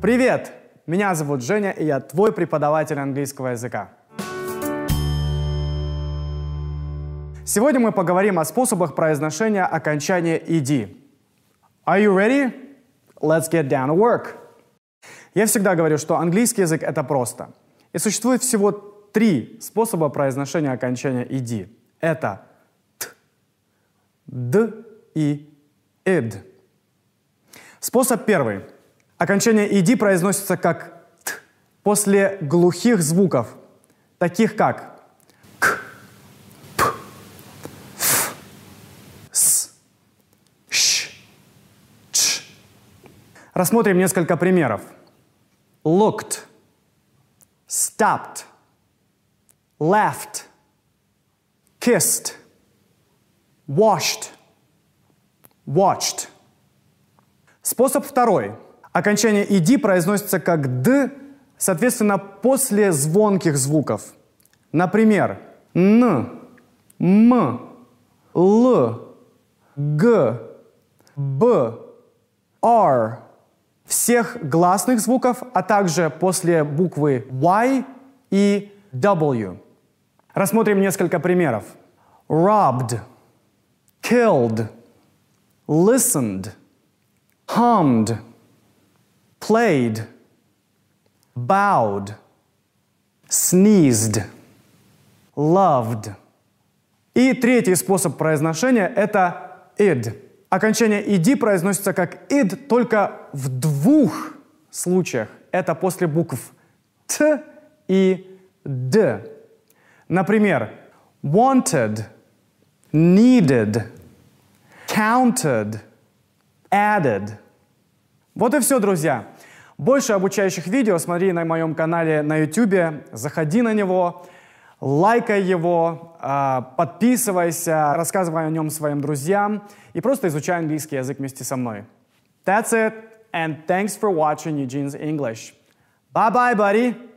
Привет! Меня зовут Женя, и я твой преподаватель английского языка. Сегодня мы поговорим о способах произношения окончания «ed». Are you ready? Let's get down to work. Я всегда говорю, что английский язык — это просто. И существует всего три способа произношения окончания «ed». Это «т», «д» и «id». Способ первый — Окончание «иди» произносится как «т» после глухих звуков, таких как «к», «п», «ф», «с», «щ», «ч». Рассмотрим несколько примеров. Looked, stopped, left, kissed, washed, watched. Способ второй – Окончание «иди» произносится как «д», соответственно, после звонких звуков. Например, «н», «м», «л», «г», «б», «р». Всех гласных звуков, а также после буквы «y» и «w». Рассмотрим несколько примеров. Robbed, killed, listened, hummed – played, bowed, sneezed, loved. И третий способ произношения – это id. Окончание id произносится как id только в двух случаях. Это после букв т и д. Например, wanted, needed, counted, added – вот и все, друзья. Больше обучающих видео смотри на моем канале на YouTube, заходи на него, лайкай его, а, подписывайся, рассказывай о нем своим друзьям и просто изучай английский язык вместе со мной. That's it, and thanks for watching Eugene's English. Bye-bye, buddy!